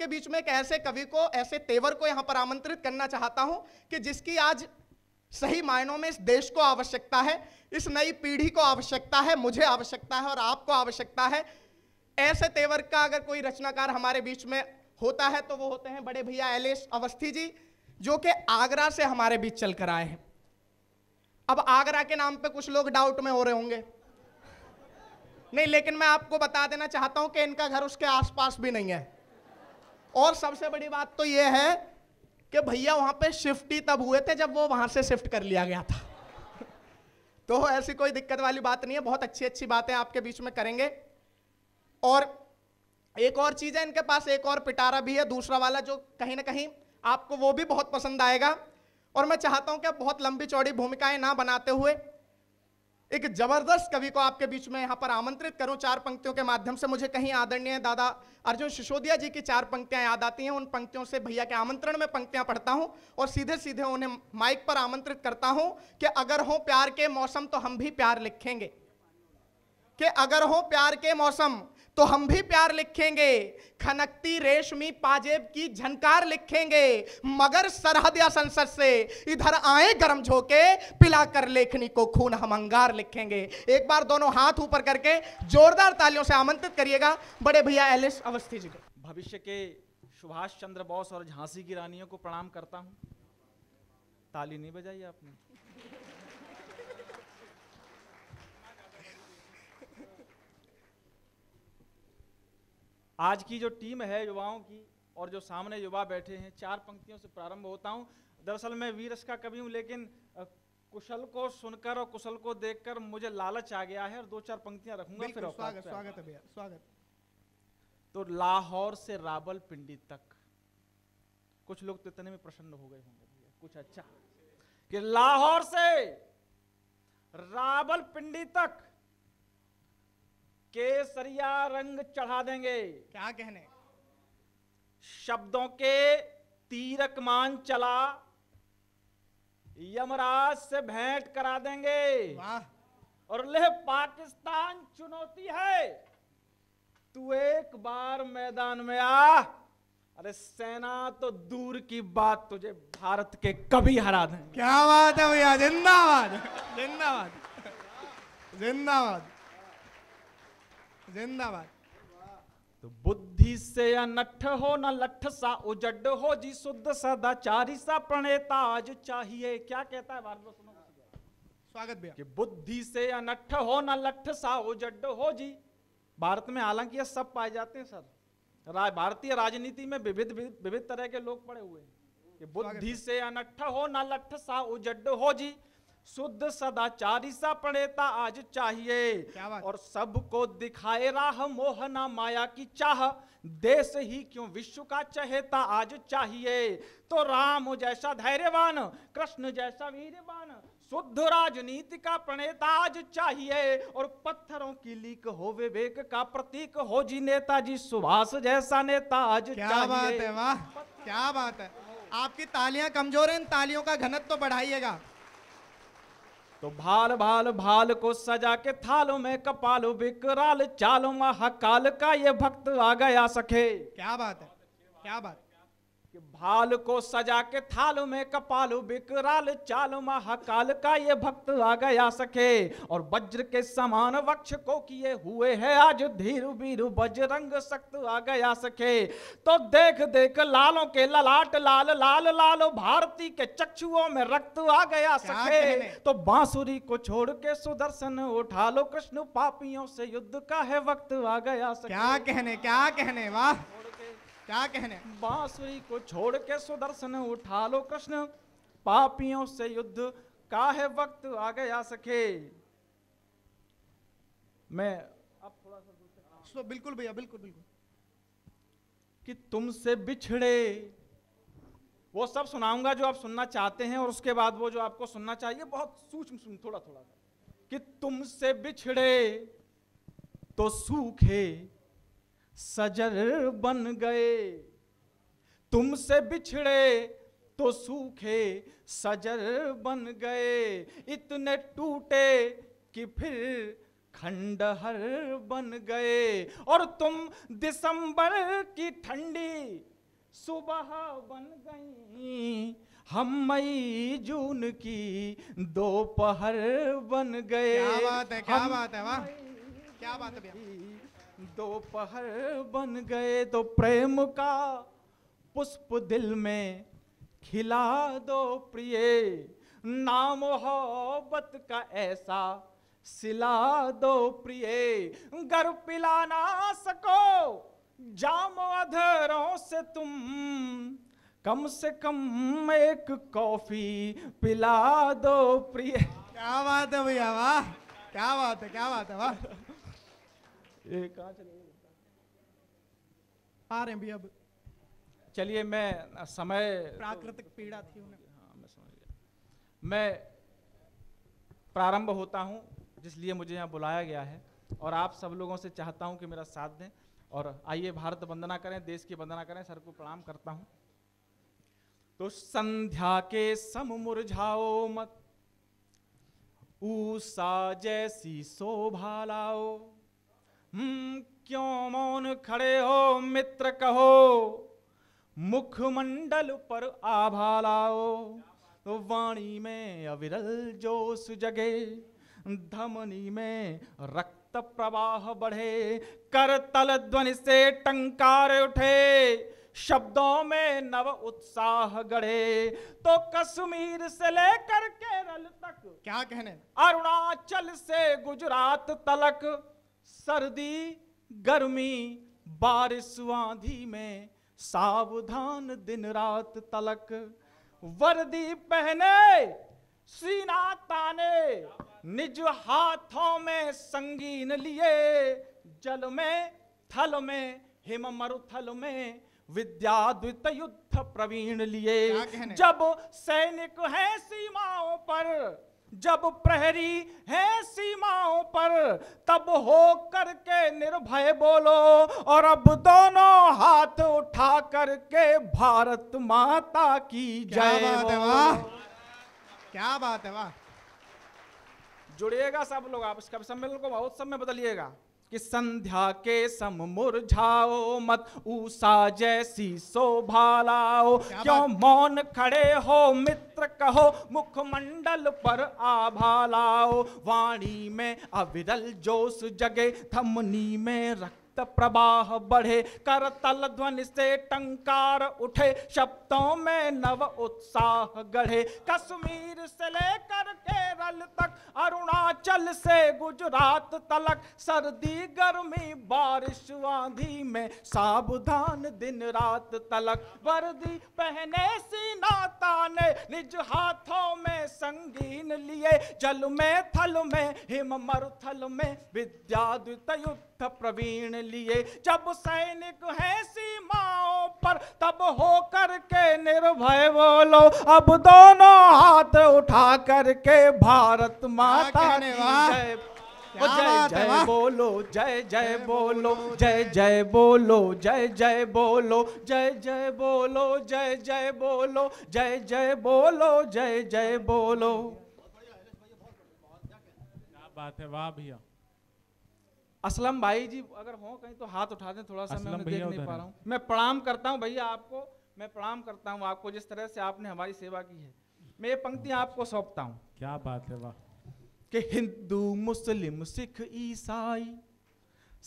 आपके बीच में एक ऐसे कवि को ऐसे तेवर को यहां पर आमंत्रित करना चाहता हूं कि जिसकी आज सही मायनों में इस देश को आवश्यकता है इस नई पीढ़ी को आवश्यकता है मुझे आवश्यकता है और आपको आवश्यकता है ऐसे तेवर का अगर कोई रचनाकार हमारे बीच में होता है तो वो होते हैं बड़े भैया एलेश अवस्थी जी जो कि आगरा से हमारे बीच चलकर आए हैं अब आगरा के नाम पे कुछ लोग डाउट में हो रहे होंगे नहीं लेकिन मैं आपको बता देना चाहता हूं कि इनका घर उसके आसपास भी नहीं है और सबसे बड़ी बात तो यह है कि भैया वहां पे शिफ्ट ही तब हुए थे जब वो वहां से शिफ्ट कर लिया गया था तो ऐसी कोई दिक्कत वाली बात नहीं है बहुत अच्छी अच्छी बातें आपके बीच में करेंगे और एक और चीज है इनके पास एक और पिटारा भी है दूसरा वाला जो कहीं ना कहीं आपको वो भी बहुत पसंद आएगा और मैं चाहता हूं कि बहुत लंबी चौड़ी भूमिकाएं ना बनाते हुए एक जबरदस्त कवि को आपके बीच में यहाँ पर आमंत्रित करूँ चार पंक्तियों के माध्यम से मुझे कहीं आदरणीय दादा अर्जुन सिसोदिया जी की चार पंक्तियाँ याद आती हैं उन पंक्तियों से भैया के आमंत्रण में पंक्तियाँ पढ़ता हूँ और सीधे सीधे उन्हें माइक पर आमंत्रित करता हूँ कि अगर हो प्यार के मौसम तो हम भी प्यार लिखेंगे कि अगर हो प्यार के मौसम तो हम भी प्यार लिखेंगे खनकती रेशमी पाजेब की झनकार लिखेंगे मगर या संसद से इधर आए गरम झोंके पिलाकर लेखनी को खून हम अंगार लिखेंगे एक बार दोनों हाथ ऊपर करके जोरदार तालियों से आमंत्रित करिएगा बड़े भैया एलिस अवस्थी जी भविष्य के सुभाष चंद्र बोस और झांसी की रानियों को प्रणाम करता हूँ ताली नहीं बजाई आपने आज की जो टीम है युवाओं की और जो सामने युवा बैठे हैं चार पंक्तियों से प्रारंभ होता हूँ दरअसल मैं वीरस का कवि हूँ लेकिन कुशल को सुनकर और कुशल को देखकर मुझे लालच आ गया है और दो चार पंक्तियां रखूंगा फिर स्वागत स्वागत है भैया स्वागत तो लाहौर से रावल पिंडी तक कुछ लोग तो इतने में प्रसन्न हो गए होंगे भैया कुछ अच्छा कि लाहौर से रावल पिंडी तक केसरिया रंग चढ़ा देंगे क्या कहने शब्दों के तीरकमान चला यमराज से भेंट करा देंगे वाह और ले पाकिस्तान चुनौती है तू एक बार मैदान में आ अरे सेना तो दूर की बात तुझे भारत के कभी हरा दें क्या बात है भैया जिंदाबाद जिंदाबाद जिंदाबाद जिंदाबाद तो बुद्धि से अनठ हो न लठ सा उजड हो जी शुद्ध सदाचारी सा प्रणेता आज चाहिए क्या कहता है भारत सुनो स्वागत भैया कि बुद्धि से अनठ हो न लठ सा उजड हो जी भारत में हालांकि ये सब पाए जाते हैं सर राज भारतीय राजनीति में विविध विविध तरह के लोग पड़े हुए हैं कि बुद्धि से अनठ हो न लठ सा उजड हो जी शुद्ध सदाचारी सा प्रणेता आज चाहिए और सबको दिखाए राह मोहना माया की चाह देश ही क्यों विश्व का चहेता आज चाहिए तो राम जैसा धैर्यवान कृष्ण जैसा वीरवान शुद्ध राजनीति का प्रणेता आज चाहिए और पत्थरों की लीक हो विवेक का प्रतीक हो जी नेताजी सुभाष जैसा नेता आज क्या चाहिए। बात है वाह क्या बात है आपकी तालियां कमजोर है इन तालियों का घनत्व तो बढ़ाइएगा तो भाल भाल भाल को सजा के थालों में कपालो बिकराल चालो महाकाल का ये भक्त आ गया सखे क्या बात है क्या बात कि भाल को सजा के थाल में कपालू बिकराल चाल महाकाल का ये भक्त आ गया सके और वज्र के समान वक्ष को किए हुए है आज धीर बीर बजरंग सख्त आ गया सके तो देख देख लालों के ललाट लाल लाल लाल भारती के चक्षुओं में रक्त आ गया सके तो बांसुरी को छोड़ के सुदर्शन उठा लो कृष्ण पापियों से युद्ध का है वक्त आ गया सके क्या कहने क्या कहने वाह क्या कहने बांसुरी को छोड़ के सुदर्शन उठा लो कृष्ण पापियों से युद्ध का है वक्त आ गया सके मैं अब थोड़ा सा हाँ। बिल्कुल भैया बिल्कुल बिल्कुल कि तुमसे बिछड़े वो सब सुनाऊंगा जो आप सुनना चाहते हैं और उसके बाद वो जो आपको सुनना चाहिए बहुत सूक्ष्म थोड़ा थोड़ा कि तुमसे बिछड़े तो सूखे सजर बन गए तुमसे बिछड़े तो सूखे सजर बन गए इतने टूटे कि फिर खंडहर बन गए और तुम दिसंबर की ठंडी सुबह बन गई हम मई जून की दोपहर बन गए क्या बात है क्या बात है वाह क्या बात है भैया दोपहर बन गए तो प्रेम का पुष्प दिल में खिला दो प्रिय नाम मोहब्बत का ऐसा सिला दो प्रिय गर पिला ना सको जाम अधरों से तुम कम से कम एक कॉफी पिला दो प्रिय क्या बात है भैया वाह क्या बात है क्या बात है वाह आ रहे हैं भी अब चलिए मैं समय प्राकृतिक तो, पीड़ा थी उन्हें हाँ मैं समझ गया मैं प्रारंभ होता हूँ जिसलिए मुझे यहाँ बुलाया गया है और आप सब लोगों से चाहता हूँ कि मेरा साथ दें और आइए भारत वंदना करें देश की वंदना करें सर को प्रणाम करता हूँ तो संध्या के सम मुरझाओ मत ऊषा जैसी शोभा लाओ हम्म, क्यों मौन खड़े हो मित्र कहो मुखमंडल पर आभा लाओ वाणी में अविरल जोश जगे धमनी में रक्त प्रवाह बढ़े करतल ध्वनि से टंकार उठे शब्दों में नव उत्साह गढ़े तो कश्मीर से लेकर केरल तक क्या कहने अरुणाचल से गुजरात तलक सर्दी गर्मी बारिश आंधी में सावधान दिन रात तलक वर्दी पहने सीना ताने निज हाथों में संगीन लिए जल में थल में हिम मरुथल में विद्याद्वित युद्ध प्रवीण लिए जब सैनिक हैं सीमाओं पर जब प्रहरी है सीमाओं पर तब हो करके निर्भय बोलो और अब दोनों हाथ उठा करके भारत माता की जय बात है वाह क्या बात है वाह जुड़िएगा सब लोग आप इस कवि सम्मेलन को बहुत समय बदलिएगा कि संध्या के सम मुरझाओ मत ऊषा जैसी शोभा लाओ क्यों मौन खड़े हो मित्र कहो मुखमंडल पर आभा लाओ वाणी में अविरल जोश जगे थमनी में रख रक्त प्रवाह बढ़े कर तल ध्वनि से टंकार उठे शब्दों में नव उत्साह गढ़े कश्मीर से लेकर केरल तक अरुणाचल से गुजरात तलक सर्दी गर्मी बारिश आंधी में सावधान दिन रात तलक वर्दी पहने सीना ताने निज हाथों में संगीन लिए जल में थल में हिम मरुथल में विद्या द्वितयुक्त युद्ध प्रवीण लिए जब सैनिक है सीमाओं पर तब होकर के निर्भय बोलो अब दोनों हाथ उठा करके भारत माता की जय जय बोलो जय जय बोलो जय जय बोलो जय जय बोलो जय जय बोलो जय जय बोलो जय जय बोलो जय जय बोलो क्या बात है वाह भैया असलम भाई जी अगर हो कहीं तो हाथ उठा दें थोड़ा सा मैं देख नहीं पा रहा हूँ मैं प्रणाम करता हूँ भैया आपको मैं प्रणाम करता हूँ आपको जिस तरह से आपने हमारी सेवा की है मैं ये पंक्ति आपको सौंपता हूँ क्या बात है वाह कि हिंदू मुस्लिम सिख ईसाई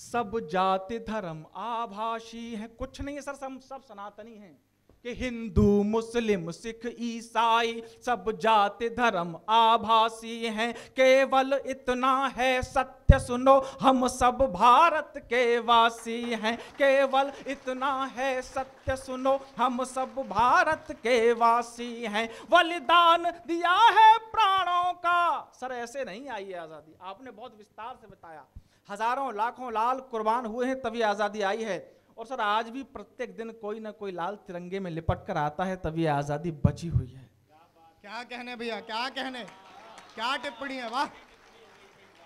सब जाति धर्म आभाषी हैं कुछ नहीं है सर सब सब सनातनी हैं कि हिंदू मुस्लिम सिख ईसाई सब जाति धर्म आभासी हैं केवल इतना है सत्य सुनो हम सब भारत के वासी हैं केवल इतना है सत्य सुनो हम सब भारत के वासी हैं बलिदान दिया है प्राणों का सर ऐसे नहीं आई है आज़ादी आपने बहुत विस्तार से बताया हजारों लाखों लाल कुर्बान हुए हैं तभी आज़ादी आई है और सर आज भी प्रत्येक दिन कोई ना कोई लाल तिरंगे में लिपट कर आता है तभी आज़ादी बची हुई है क्या कहने भैया क्या कहने क्या टिप्पणी है वाह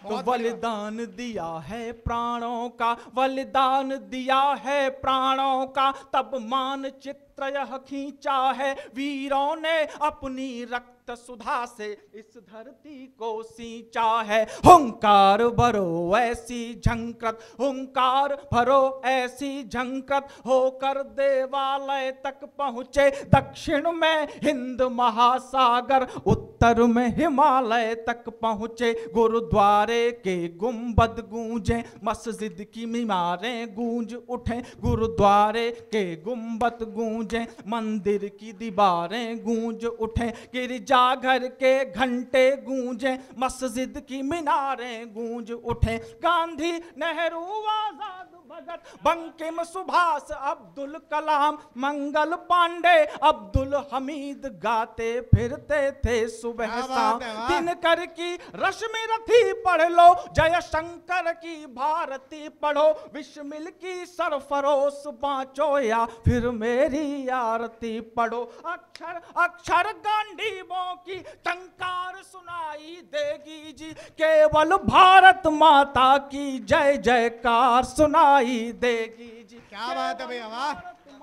तो बलिदान दिया है प्राणों का बलिदान दिया है प्राणों का तब मान चित्र यह खींचा है वीरों ने अपनी रक्त सुधा से इस धरती को सींचा है हुंकार भरो ऐसी झंकृत हुंकार भरो ऐसी झंकृत होकर देवालय तक पहुंचे दक्षिण में हिंद महासागर उत्तर अंतर में हिमालय तक पहुँचे गुरुद्वारे के गुम्बद गूंजे मस्जिद की मीमारें गूंज उठे गुरुद्वारे के गुम्बद गूंजे मंदिर की दीवारें गूंज उठे गिरजाघर के घंटे गूंजे मस्जिद की मीनारें गूंज उठे गांधी नेहरू आजाद भगत बंकिम सुभाष अब्दुल कलाम मंगल पांडे अब्दुल हमीद गाते फिरते थे सुबह बहसा दिन कर की रश्मि रथी पढ़ लो जय शंकर की भारती पढ़ो विश्मिल की सरफरोस बाँचो या फिर मेरी आरती पढ़ो अक्षर अक्षर गांडीवों की टंकार सुनाई देगी जी केवल भारत माता की जय जयकार सुनाई देगी जी क्या बात है भैया वाह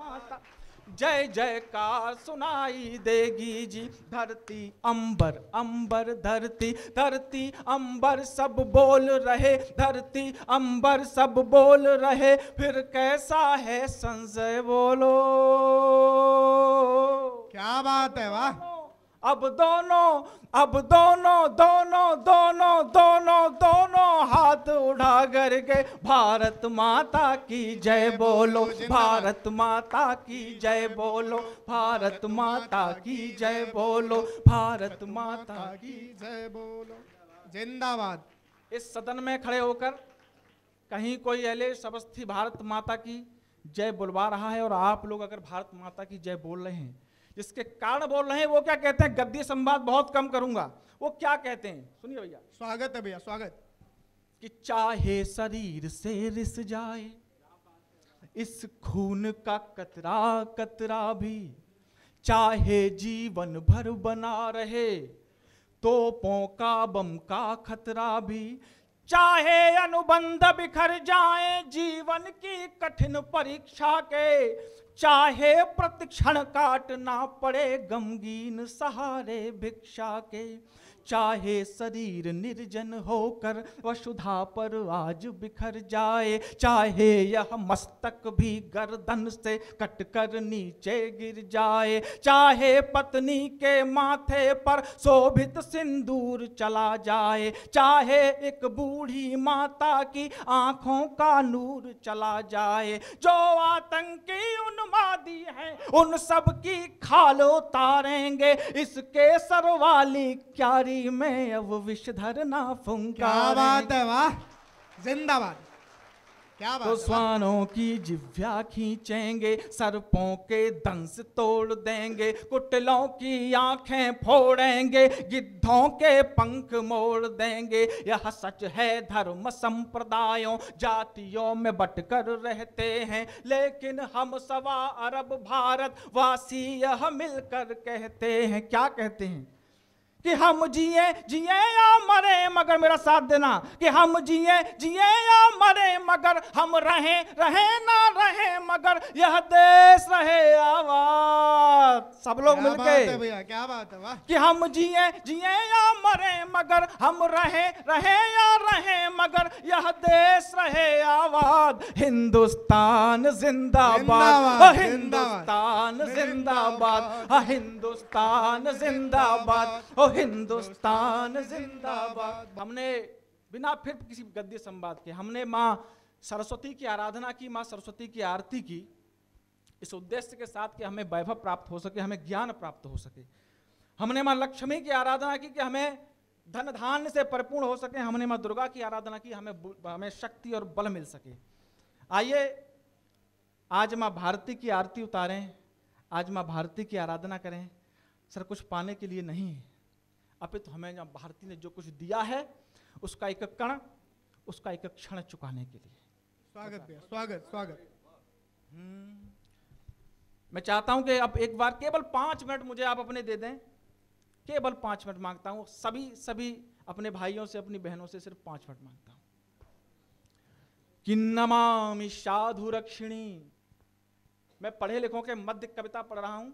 माता जय जय का सुनाई देगी जी धरती अंबर अंबर धरती धरती अंबर सब बोल रहे धरती अंबर सब बोल रहे फिर कैसा है संजय बोलो क्या बात है वाह अब दोनों अब दोनों दोनों दोनों दोनों दोनों हाथ उठा करके भारत माता की जय बोलो भारत माता की जय बोलो भारत माता की जय बोलो भारत माता की जय बोलो जिंदाबाद इस सदन में खड़े होकर कहीं कोई अले सबस्थी भारत माता की जय बुलवा रहा है और आप लोग अगर भारत माता की जय बोल रहे हैं जिसके कारण बोल रहे हैं वो क्या कहते हैं गद्दी संवाद बहुत कम करूंगा वो क्या कहते हैं सुनिए भैया स्वागत है भैया स्वागत कि चाहे शरीर से रिस जाए इस खून का कतरा कतरा भी चाहे जीवन भर बना रहे तो पों का बम का खतरा भी चाहे अनुबंध बिखर जाए जीवन की कठिन परीक्षा के चाहे प्रतिक्षण काटना पड़े गमगीन सहारे भिक्षा के चाहे शरीर निर्जन होकर वसुधा पर आज बिखर जाए चाहे यह मस्तक भी गर्दन से कट कर नीचे गिर जाए चाहे पत्नी के माथे पर शोभित सिंदूर चला जाए चाहे एक बूढ़ी माता की आंखों का नूर चला जाए जो आतंकी उन्मादी है उन सब की खाल उतारेंगे इसके सरवाली क्यारी आई मैं अब विषधर धरना फूंका बात है वाह जिंदाबाद क्या बात तो स्वानों की जिव्या खींचेंगे सर्पों के दंस तोड़ देंगे कुटलों की आंखें फोड़ेंगे गिद्धों के पंख मोड़ देंगे यह सच है धर्म संप्रदायों जातियों में बटकर रहते हैं लेकिन हम सवा अरब भारत वासी यह मिलकर कहते हैं क्या कहते हैं कि हम जिए जिए या मरे मगर मेरा साथ देना कि हम जिए जिए या मरे मगर हम रहे रहे ना रहे मगर यह देश रहे आवाज सब लोग मिलके भैया क्या बात है वाह कि हम जिए जिए या मरे मगर हम रहे रहे या रहे मगर यह देश रहे आवाज हिंदुस्तान जिंदाबाद हिंदुस्तान जिंदाबाद हिंदुस्तान जिंदाबाद हिंदुस्तान जिंदाबाद हमने बिना फिर किसी गद्य संवाद के हमने माँ सरस्वती की आराधना की माँ सरस्वती की आरती की इस उद्देश्य के साथ कि हमें वैभव प्राप्त हो सके हमें ज्ञान प्राप्त हो सके हमने माँ लक्ष्मी की आराधना की कि हमें धन धान्य से परिपूर्ण हो सके हमने माँ दुर्गा की आराधना की हमें हमें शक्ति और बल मिल सके आइए आज माँ भारती की आरती उतारें आज माँ भारती की आराधना करें सर कुछ पाने के लिए नहीं है अपितु तो हमें भारती ने जो कुछ दिया है उसका एक कण उसका एक क्षण चुकाने के लिए स्वागत है स्वागत स्वागत हम्म। मैं चाहता हूं कि अब एक बार केवल पांच मिनट मुझे आप अपने दे दें केवल पांच मिनट मांगता हूं सभी सभी अपने भाइयों से अपनी बहनों से सिर्फ पांच मिनट मांगता हूं कि नमामि साधु रक्षिणी मैं पढ़े लिखों के मध्य कविता पढ़ रहा हूं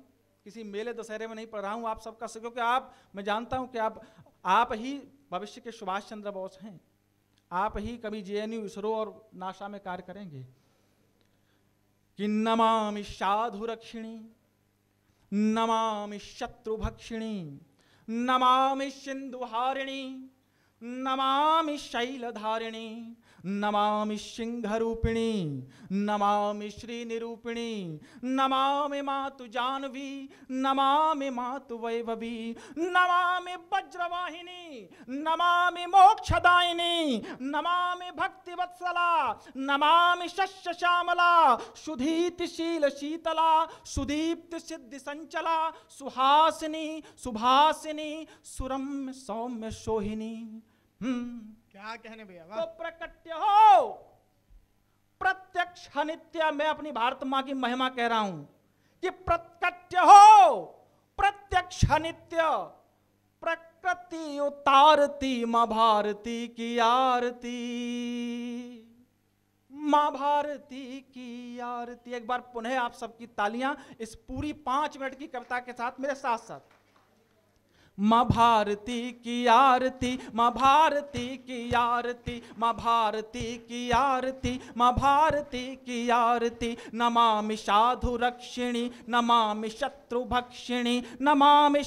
किसी मेले दशहरे में नहीं पढ़ रहा हूँ आप सबका क्योंकि आप मैं जानता हूँ कि आप आप ही भविष्य के सुभाष चंद्र बोस हैं आप ही कभी जे एन इसरो और नासा में कार्य करेंगे कि नमामि साधु रक्षिणी नमामि शत्रु भक्षिणी नमामि सिंधु हारिणी नमामि शैल धारिणी नमामि रूपिणी नमामि श्री निरूपिणी नमामि मातु जानवी नमामि मातु वैभवी नमामि वज्रवाहिनी नमामि मोक्षदायिनी नमामि भक्ति वत्सला नमामि शस्य श्यामला सुधीतिशील शीतला सुदीप्त सिद्धि संचला सुहासिनी सुभासिनी सुरम्य सौम्य सोहिनी हम्म। क्या कहने भैया तो प्रकट्य हो प्रत्यक्ष नित्य मैं अपनी भारत माँ की महिमा कह रहा हूं कि प्रकट्य हो प्रत्यक्ष नित्य प्रकृति उतारती माँ भारती की आरती माँ भारती की आरती एक बार पुनः आप सबकी तालियां इस पूरी पांच मिनट की कविता के साथ मेरे साथ साथ माँ भारती की आरती माँ भारती की आरती माँ भारती की आरती माँ भारती की आरती नमामि साधु रक्षिणी नमामि शत्रुभक्षिणी नमामि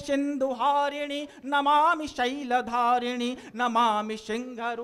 हारिणी नमामि शैलधारिणी नमामि नमा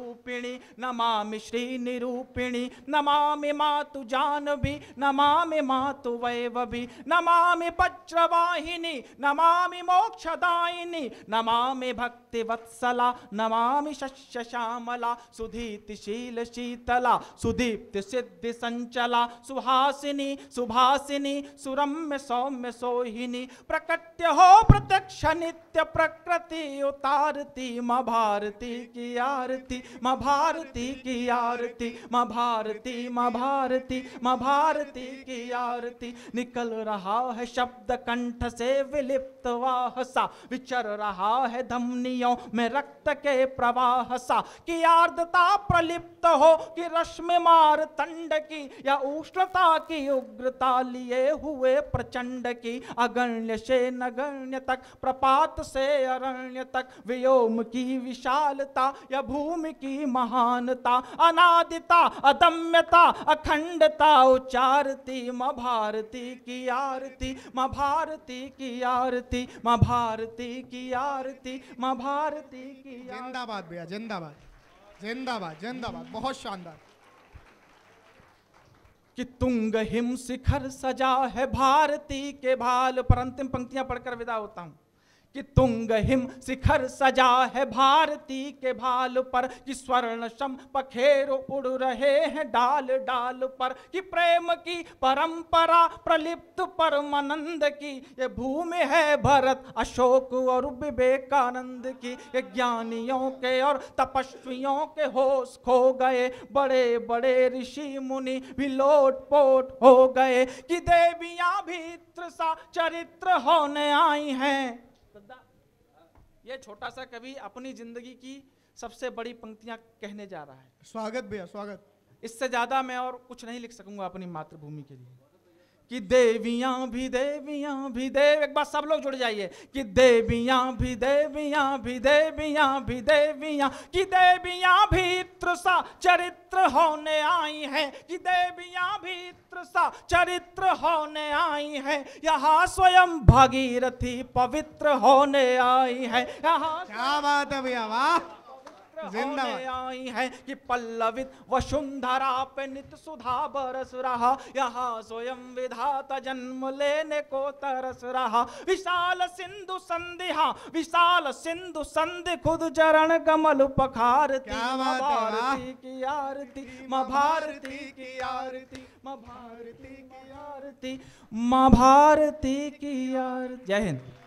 नमामि निरूपिणी नमामि मातु जानवी नमामि मातु वैववी नमामि पच्रवाहिनी नमामि मोक्षदायिनी नमामि भक्ति वत्सला नमामि श्यामला सुधीति शील शीतला सुदीप्त सिद्धि संचला सुहासिनी सुभासिनी सुरम्य सौम्य सोहिनी प्रकट्य हो प्रत्यक्ष नित्य प्रकृति उतारती माँ भारती की आरती माँ भारती की आरती माँ भारती माँ भारती माँ भारती की आरती निकल रहा है शब्द कंठ से विलिप्त वाहसा विचर रहा है धमनियों में रक्त के प्रवाह सा कि आर्द्रता प्रलिप्त हो कि रश्मि मार तंड की या उष्णता की उग्रता लिए हुए प्रचंड की अगण्य से नगण्य तक प्रपात से अरण्य तक व्योम की विशालता या भूमि की महानता अनादिता अदम्यता अखंडता उच्चारती माँ भारती की आरती माँ भारती की आरती माँ भारती की की आरती माँ भारती की जिंदाबाद भैया जिंदाबाद जिंदाबाद जिंदाबाद बहुत शानदार कि तुंग हिम शिखर सजा है भारती के भाल पर अंतिम पंक्तियां पढ़कर विदा होता हूं कि तुंग हिम शिखर सजा है भारती के भाल पर कि स्वर्ण सम पखेर उड़ रहे हैं डाल डाल पर कि प्रेम की परंपरा प्रलिप्त परमानंद की ये भूमि है भरत अशोक और विवेकानंद की ये ज्ञानियों के और तपस्वियों के होश खो गए बड़े बड़े ऋषि मुनि भी लोट पोट हो गए कि देवियां भी त्रसा चरित्र होने आई हैं श्रद्धा ये छोटा सा कवि अपनी जिंदगी की सबसे बड़ी पंक्तियां कहने जा रहा है स्वागत भैया स्वागत इससे ज्यादा मैं और कुछ नहीं लिख सकूंगा अपनी मातृभूमि के लिए कि देवियां भी देवियां भी देव एक बार सब लोग जुड़ जाइए कि देवियां भी देवियां भी देवियां भी देवियां कि देवियां भी त्रसा चरित्र होने आई हैं कि देवियां भी त्रसा चरित्र होने आई हैं यहाँ स्वयं भागीरथी पवित्र होने आई हैं यहाँ क्या बात है भैया वाह जिंदा आई है कि पल्लवित वसुंधरा पे नित सुधा बरस रहा यहाँ स्वयं विधाता जन्म लेने को तरस रहा विशाल सिंधु संधिहा विशाल सिंधु संधि खुद चरण कमल पखारती भारती की आरती माँ भारती की आरती माँ भारती की आरती माँ भारती की आरती जय हिंद